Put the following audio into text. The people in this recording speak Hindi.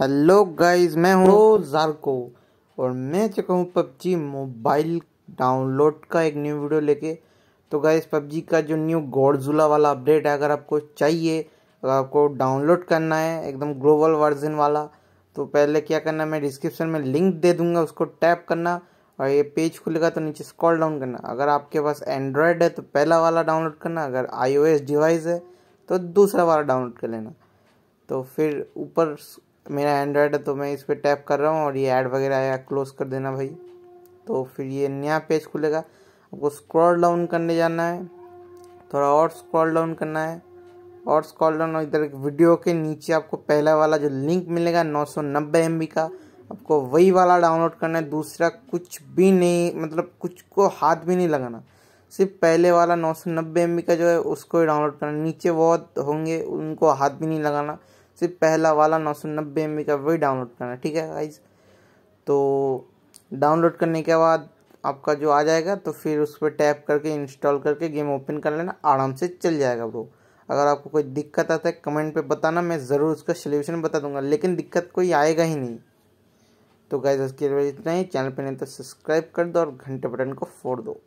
हेलो गाइस मैं हूँ जारको और मैं चुका हूँ पबजी मोबाइल डाउनलोड का एक न्यू वीडियो लेके तो गाइस पबजी का जो न्यू जुला वाला अपडेट है अगर आपको चाहिए अगर आपको डाउनलोड करना है एकदम ग्लोबल वर्जन वाला तो पहले क्या करना मैं डिस्क्रिप्शन में लिंक दे दूंगा उसको टैप करना और ये पेज खुलेगा तो नीचे स्कॉल डाउन करना अगर आपके पास एंड्रॉयड है तो पहला वाला डाउनलोड करना अगर आईओएस डिवाइस है तो दूसरा वाला डाउनलोड कर लेना तो फिर ऊपर मेरा एंड्रॉयड है तो मैं इस पर टैप कर रहा हूँ और ये ऐड वगैरह आया क्लोज कर देना भाई तो फिर ये नया पेज खुलेगा आपको स्क्रॉल डाउन करने जाना है थोड़ा और स्क्रॉल डाउन करना है और स्क्रॉल डाउन इधर वीडियो के नीचे आपको पहला वाला जो लिंक मिलेगा नौ सौ का आपको वही वाला डाउनलोड करना है दूसरा कुछ भी नहीं मतलब कुछ को हाथ भी नहीं लगाना सिर्फ पहले वाला नौ सौ नब्बे एम का जो है उसको ही डाउनलोड करना नीचे बहुत होंगे उनको हाथ भी नहीं लगाना सिर्फ पहला वाला नौ सौ नब्बे एम का वही डाउनलोड करना है ठीक है गाइज तो डाउनलोड करने के बाद आपका जो आ जाएगा तो फिर उस पर टैप करके इंस्टॉल करके गेम ओपन कर लेना आराम से चल जाएगा ब्रो अगर आपको कोई दिक्कत आता है कमेंट पे बताना मैं ज़रूर उसका सोल्यूशन बता दूंगा लेकिन दिक्कत कोई आएगा ही नहीं तो गाइज उसके लिए इतना ही चैनल पे नहीं तो सब्सक्राइब कर दो और घंटे बटन को फोड़ दो